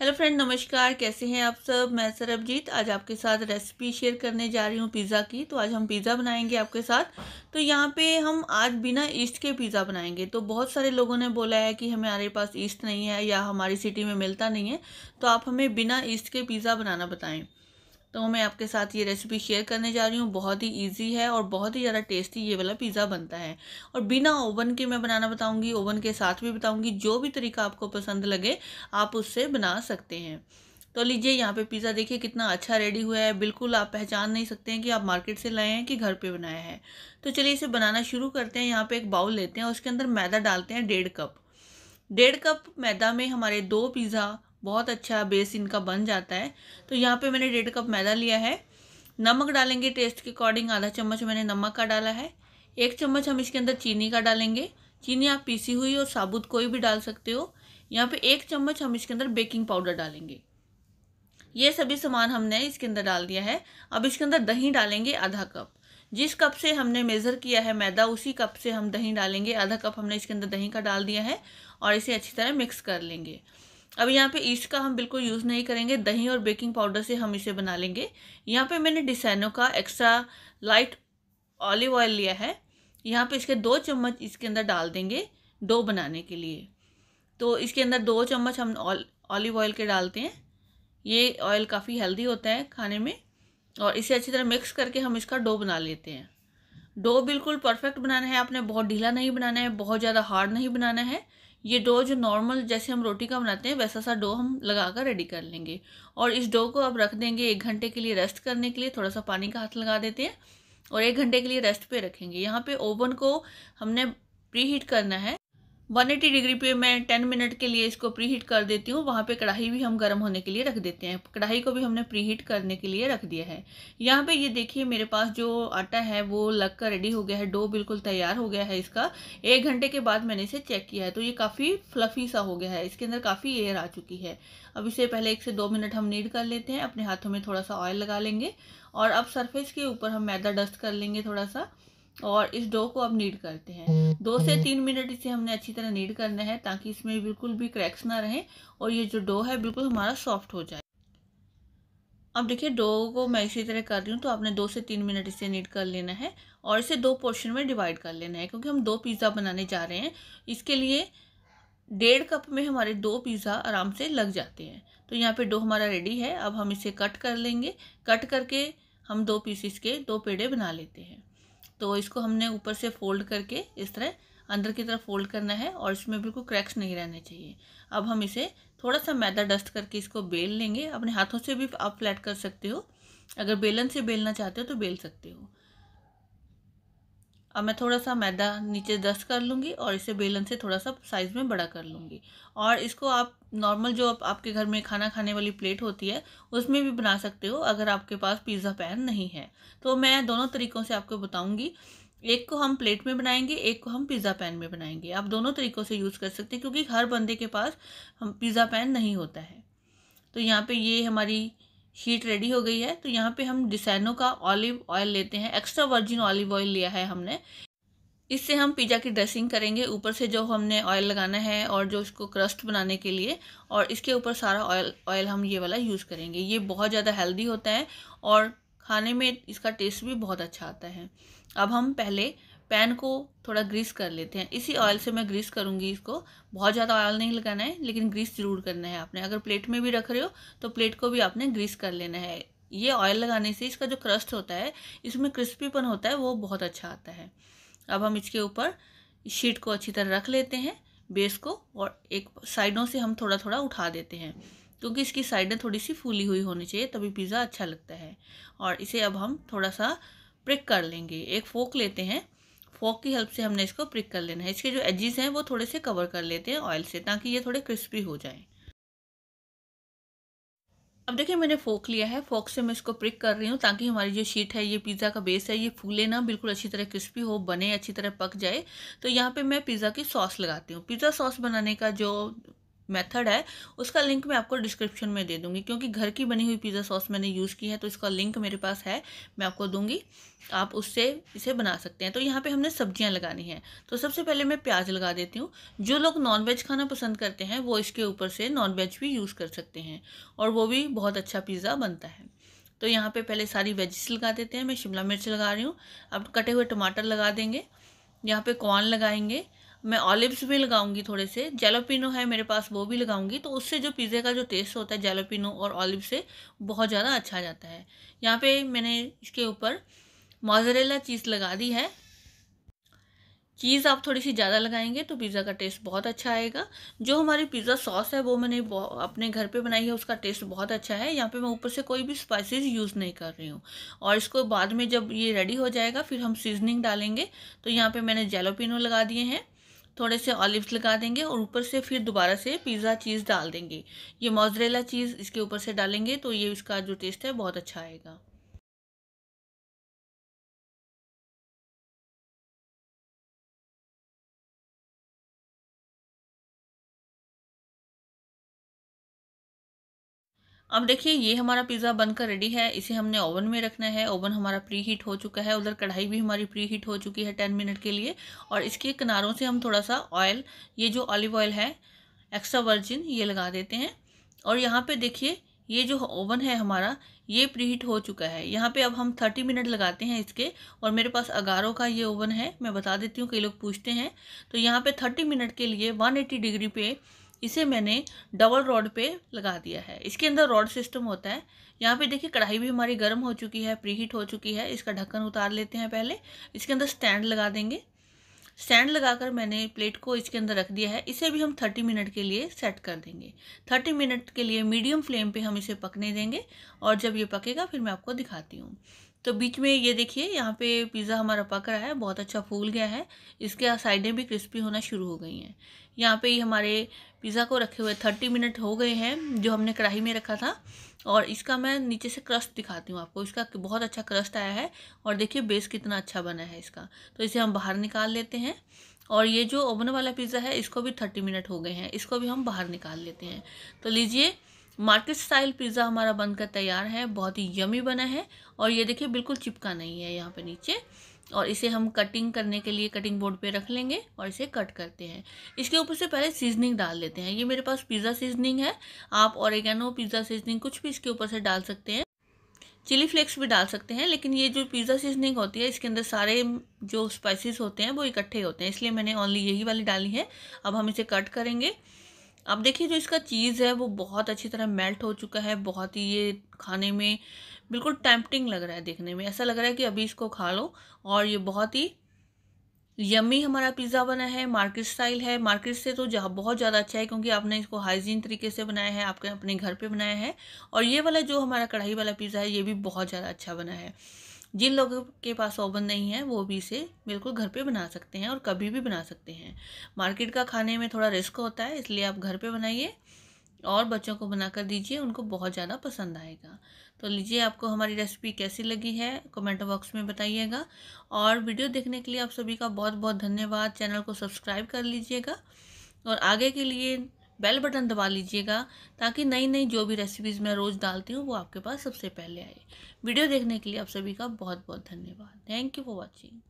Hello friend नमस्कार कैसे हैं आप सब मैं सरबजीत आज आपके साथ रेसिपी शेयर करने जा रही हूँ पिज़्ज़ा की तो आज हम पिज़्ज़ा बनाएंगे आपके साथ तो यहाँ पे हम आज बिना ईस्ट के पिज़्ज़ा बनाएंगे तो बहुत सारे लोगों ने बोला है कि हमारे पास ईस्ट नहीं है या हमारी सिटी में मिलता नहीं है तो आप हमें बिना ईस्ट के पिज़्ज़ा बनाना बताएँ तो मैं आपके साथ ये रेसिपी शेयर करने जा रही हूँ बहुत ही ईजी है और बहुत ही ज़्यादा टेस्टी ये वाला पिज़्ज़ा बनता है और बिना ओवन के मैं बनाना बताऊँगी ओवन के साथ भी बताऊँगी जो भी तरीका आपको पसंद लगे आप उससे बना सकते हैं तो लीजिए यहाँ पे पिज़्ज़ा देखिए कितना अच्छा रेडी हुआ है बिल्कुल आप पहचान नहीं सकते हैं कि आप मार्केट से लाए हैं कि घर पे बनाया है तो चलिए इसे बनाना शुरू करते हैं यहाँ पे एक बाउल लेते हैं उसके अंदर मैदा डालते हैं डेढ़ कप डेढ़ कप मैदा में हमारे दो पिज़्ज़ा बहुत अच्छा बेस इनका बन जाता है तो यहाँ पे मैंने डेढ़ कप मैदा लिया है नमक डालेंगे टेस्ट के अकॉर्डिंग आधा चम्मच मैंने नमक का डाला है एक चम्मच हम इसके अंदर चीनी का डालेंगे चीनी आप पीसी हुई और साबुत कोई भी डाल सकते हो यहाँ पे एक चम्मच हम इसके अंदर बेकिंग पाउडर डालेंगे ये सभी सामान हमने इसके अंदर डाल दिया है अब इसके अंदर दही डालेंगे आधा कप जिस कप से हमने मेज़र किया है मैदा उसी कप से हम दही डालेंगे आधा कप हमने इसके अंदर दही का डाल दिया है और इसे अच्छी तरह मिक्स कर लेंगे अब यहाँ पे ईस्ट का हम बिल्कुल यूज़ नहीं करेंगे दही और बेकिंग पाउडर से हम इसे बना लेंगे यहाँ पे मैंने डिसाइनो का एक्स्ट्रा लाइट ऑलिव ऑयल लिया है यहाँ पे इसके दो चम्मच इसके अंदर डाल देंगे डो बनाने के लिए तो इसके अंदर दो चम्मच हम ऑलिव ऑयल के डालते हैं ये ऑयल काफ़ी हेल्दी होता है खाने में और इसे अच्छी तरह मिक्स करके हम इसका डो बना लेते हैं डो बिल्कुल परफेक्ट बनाना है आपने बहुत ढीला नहीं बनाना है बहुत ज़्यादा हार्ड नहीं बनाना है ये डो जो नॉर्मल जैसे हम रोटी का बनाते हैं वैसा सा डो हम लगा कर रेडी कर लेंगे और इस डो को अब रख देंगे एक घंटे के लिए रेस्ट करने के लिए थोड़ा सा पानी का हाथ लगा देते हैं और एक घंटे के लिए रेस्ट पे रखेंगे यहाँ पे ओवन को हमने प्री हीट करना है 180 डिग्री पे मैं 10 मिनट के लिए इसको प्री हीट कर देती हूँ वहाँ पे कढ़ाई भी हम गर्म होने के लिए रख देते हैं कढ़ाई को भी हमने प्री हीट करने के लिए रख दिया है यहाँ पे ये देखिए मेरे पास जो आटा है वो लग कर रेडी हो गया है डो बिल्कुल तैयार हो गया है इसका एक घंटे के बाद मैंने इसे चेक किया है तो ये काफ़ी फ्लफ़ी सा हो गया है इसके अंदर काफ़ी एयर आ चुकी है अब इसे पहले एक से दो मिनट हम नीड कर लेते हैं अपने हाथों में थोड़ा सा ऑयल लगा लेंगे और अब सरफेस के ऊपर हम मैदा डस्ट कर लेंगे थोड़ा सा और इस डो को अब नीड करते हैं दो से हम्म। तीन मिनट इसे हमने अच्छी तरह नीड करना है ताकि इसमें बिल्कुल भी क्रैक्स ना रहें और ये जो डो है बिल्कुल हमारा सॉफ्ट हो जाए अब देखिए डो को मैं इसी तरह कर रही हूँ तो आपने दो से तीन मिनट इसे नीड कर लेना है और इसे दो पोर्शन में डिवाइड कर लेना है क्योंकि हम दो पिज़्ज़ा बनाने जा रहे हैं इसके लिए डेढ़ कप में हमारे दो पिज़्ज़ा आराम से लग जाते हैं तो यहाँ पे डो हमारा रेडी है अब हम इसे कट कर लेंगे कट करके हम दो पीसीस के दो पेड़े बना लेते हैं तो इसको हमने ऊपर से फोल्ड करके इस तरह अंदर की तरफ फोल्ड करना है और इसमें बिल्कुल क्रैक्स नहीं रहने चाहिए अब हम इसे थोड़ा सा मैदा डस्ट करके इसको बेल लेंगे अपने हाथों से भी आप फ्लैट कर सकते हो अगर बेलन से बेलना चाहते हो तो बेल सकते हो अब मैं थोड़ा सा मैदा नीचे दस्त कर लूँगी और इसे बेलन से थोड़ा सा साइज़ में बड़ा कर लूँगी और इसको आप नॉर्मल जो आप, आपके घर में खाना खाने वाली प्लेट होती है उसमें भी बना सकते हो अगर आपके पास पिज़्ज़ा पैन नहीं है तो मैं दोनों तरीक़ों से आपको बताऊँगी एक को हम प्लेट में बनाएंगे एक को हम पिज़्ज़ा पैन में बनाएंगे आप दोनों तरीक़ों से यूज़ कर सकते हैं क्योंकि हर बंदे के पास हम पिज़्ज़ा पैन नहीं होता है तो यहाँ पे ये हमारी शीट रेडी हो गई है तो यहाँ पे हम डिसनो का ऑलिव ऑयल लेते हैं एक्स्ट्रा वर्जिन ऑलिव ऑयल लिया है हमने इससे हम पिज़्ज़ा की ड्रेसिंग करेंगे ऊपर से जो हमने ऑयल लगाना है और जो इसको क्रस्ट बनाने के लिए और इसके ऊपर सारा ऑयल ऑयल हम ये वाला यूज़ करेंगे ये बहुत ज़्यादा हेल्दी होता है और खाने में इसका टेस्ट भी बहुत अच्छा आता है अब हम पहले पैन को थोड़ा ग्रीस कर लेते हैं इसी ऑयल से मैं ग्रीस करूँगी इसको बहुत ज़्यादा ऑयल नहीं लगाना है लेकिन ग्रीस ज़रूर करना है आपने अगर प्लेट में भी रख रहे हो तो प्लेट को भी आपने ग्रीस कर लेना है ये ऑयल लगाने से इसका जो क्रस्ट होता है इसमें क्रिस्पीपन होता है वो बहुत अच्छा आता है अब हम इसके ऊपर शीट को अच्छी तरह रख लेते हैं बेस को और एक साइडों से हम थोड़ा थोड़ा उठा देते हैं क्योंकि इसकी साइडें थोड़ी सी फूली हुई होनी चाहिए तभी पिज़्ज़ा अच्छा लगता है और इसे अब हम थोड़ा सा प्रिक कर लेंगे एक फोक लेते हैं फॉक की हेल्प से हमने इसको प्रिक कर लेना है इसके जो एजिस हैं वो थोड़े से कवर कर लेते हैं ऑयल से ताकि ये थोड़े क्रिस्पी हो जाएं अब देखिए मैंने फोक लिया है फोक से मैं इसको प्रिक कर रही हूँ ताकि हमारी जो शीट है ये पिज़्ज़ा का बेस है ये फूले ना बिल्कुल अच्छी तरह क्रिस्पी हो बने अच्छी तरह पक जाए तो यहाँ पे मैं पिज़्ज़ा की सॉस लगाती हूँ पिज़्ज़ा सॉस बनाने का जो मेथड है उसका लिंक मैं आपको डिस्क्रिप्शन में दे दूंगी क्योंकि घर की बनी हुई पिज़्ज़ा सॉस मैंने यूज़ की है तो इसका लिंक मेरे पास है मैं आपको दूंगी आप उससे इसे बना सकते हैं तो यहाँ पे हमने सब्जियाँ लगानी हैं तो सबसे पहले मैं प्याज लगा देती हूँ जो लोग नॉन वेज खाना पसंद करते हैं वो इसके ऊपर से नॉन वेज भी यूज़ कर सकते हैं और वो भी बहुत अच्छा पिज़्ज़ा बनता है तो यहाँ पर पहले सारी वेजिस लगा देते हैं मैं शिमला मिर्च लगा रही हूँ अब कटे हुए टमाटर लगा देंगे यहाँ पर कॉर्न लगाएंगे मैं ऑलिव्स भी लगाऊंगी थोड़े से जेलोपिनो है मेरे पास वो भी लगाऊंगी तो उससे जो पिज़्ज़े का जो टेस्ट होता है जेलोपिनो और ऑलिव से बहुत ज़्यादा अच्छा जाता है यहाँ पे मैंने इसके ऊपर मोजरेला चीज़ लगा दी है चीज़ आप थोड़ी सी ज़्यादा लगाएंगे तो पिज़्ज़ा का टेस्ट बहुत अच्छा आएगा जो हमारी पिज़्ज़ा सॉस है वो मैंने अपने घर पे बनाई है उसका टेस्ट बहुत अच्छा है यहाँ पे मैं ऊपर से कोई भी स्पाइसेस यूज़ नहीं कर रही हूँ और इसको बाद में जब ये रेडी हो जाएगा फिर हम सीजनिंग डालेंगे तो यहाँ पे मैंने जेलोपिनो लगा दिए हैं थोड़े से ऑलिव्स लगा देंगे और ऊपर से फिर दोबारा से पिज़्ज़ा चीज़ डाल देंगे ये मोजरेला चीज़ इसके ऊपर से डालेंगे तो ये इसका जो टेस्ट है बहुत अच्छा आएगा अब देखिए ये हमारा पिज़्ज़ा बनकर रेडी है इसे हमने ओवन में रखना है ओवन हमारा प्री हीट हो चुका है उधर कढ़ाई भी हमारी प्री हीट हो चुकी है टेन मिनट के लिए और इसके किनारों से हम थोड़ा सा ऑयल ये जो ऑलिव ऑयल है एक्स्ट्रा वर्जिन ये लगा देते हैं और यहाँ पे देखिए ये जो ओवन है हमारा ये प्री हीट हो चुका है यहाँ पे अब हम थर्टी मिनट लगाते हैं इसके और मेरे पास अगारों का ये ओवन है मैं बता देती हूँ कई लोग पूछते हैं तो यहाँ पे थर्टी मिनट के लिए वन एटी डिग्री पे इसे मैंने डबल रॉड पे लगा दिया है इसके अंदर रॉड सिस्टम होता है यहाँ पे देखिए कढ़ाई भी हमारी गर्म हो चुकी है प्री हीट हो चुकी है इसका ढक्कन उतार लेते हैं पहले इसके अंदर स्टैंड लगा देंगे स्टैंड लगाकर मैंने प्लेट को इसके अंदर रख दिया है इसे भी हम थर्टी मिनट के लिए सेट कर देंगे थर्टी मिनट के लिए मीडियम फ्लेम पे हम इसे पकने देंगे और जब ये पकेगा फिर मैं आपको दिखाती हूँ तो बीच में ये देखिए यहाँ पे पिज़्ज़ा हमारा पक रहा है बहुत अच्छा फूल गया है इसके साइडें भी क्रिस्पी होना शुरू हो गई हैं यहाँ पे ये हमारे पिज़्ज़ा को रखे हुए थर्टी मिनट हो गए हैं जो हमने कढ़ाई में रखा था और इसका मैं नीचे से क्रस्ट दिखाती हूँ आपको इसका बहुत अच्छा क्रस्ट आया है और देखिए बेस कितना अच्छा बना है इसका तो इसे हम बाहर निकाल लेते हैं और ये जो ओवन वाला पिज़्ज़ा है इसको भी थर्टी मिनट हो गए हैं इसको भी हम बाहर निकाल लेते हैं तो लीजिए मार्केट स्टाइल पिज़्ज़ा हमारा बनकर तैयार है बहुत ही यमी बना है और ये देखिए बिल्कुल चिपका नहीं है यहाँ पे नीचे और इसे हम कटिंग करने के लिए कटिंग बोर्ड पे रख लेंगे और इसे कट करते हैं इसके ऊपर से पहले सीजनिंग डाल देते हैं ये मेरे पास पिज़्ज़ा सीजनिंग है आप औरगेनो पिज़्ज़ा सीजनिंग कुछ भी इसके ऊपर से डाल सकते हैं चिली फ्लेक्स भी डाल सकते हैं लेकिन ये जो पिज़्ज़ा सीजनिंग होती है इसके अंदर सारे जो स्पाइसेस होते हैं वो इकट्ठे होते हैं इसलिए मैंने ऑनली यही वाली डाली है अब हम इसे कट करेंगे अब देखिए जो इसका चीज़ है वो बहुत अच्छी तरह मेल्ट हो चुका है बहुत ही ये खाने में बिल्कुल टैम्पटिंग लग रहा है देखने में ऐसा लग रहा है कि अभी इसको खा लो और ये बहुत ही यम्मी हमारा पिज़्ज़ा बना है मार्केट स्टाइल है मार्केट से तो जहाँ बहुत ज़्यादा अच्छा है क्योंकि आपने इसको हाइजीन तरीके से बनाया है आपके अपने घर पे बनाया है और ये वाला जो हमारा कढ़ाई वाला पिज़्ज़ा है ये भी बहुत ज़्यादा अच्छा बना है जिन लोगों के पास ओवन नहीं है वो भी इसे बिल्कुल घर पे बना सकते हैं और कभी भी बना सकते हैं मार्केट का खाने में थोड़ा रिस्क होता है इसलिए आप घर पे बनाइए और बच्चों को बना कर दीजिए उनको बहुत ज़्यादा पसंद आएगा तो लीजिए आपको हमारी रेसिपी कैसी लगी है कमेंट बॉक्स में बताइएगा और वीडियो देखने के लिए आप सभी का बहुत बहुत धन्यवाद चैनल को सब्सक्राइब कर लीजिएगा और आगे के लिए बेल बटन दबा लीजिएगा ताकि नई नई जो भी रेसिपीज़ मैं रोज़ डालती हूँ वो आपके पास सबसे पहले आए वीडियो देखने के लिए आप सभी का बहुत बहुत धन्यवाद थैंक यू फॉर वॉचिंग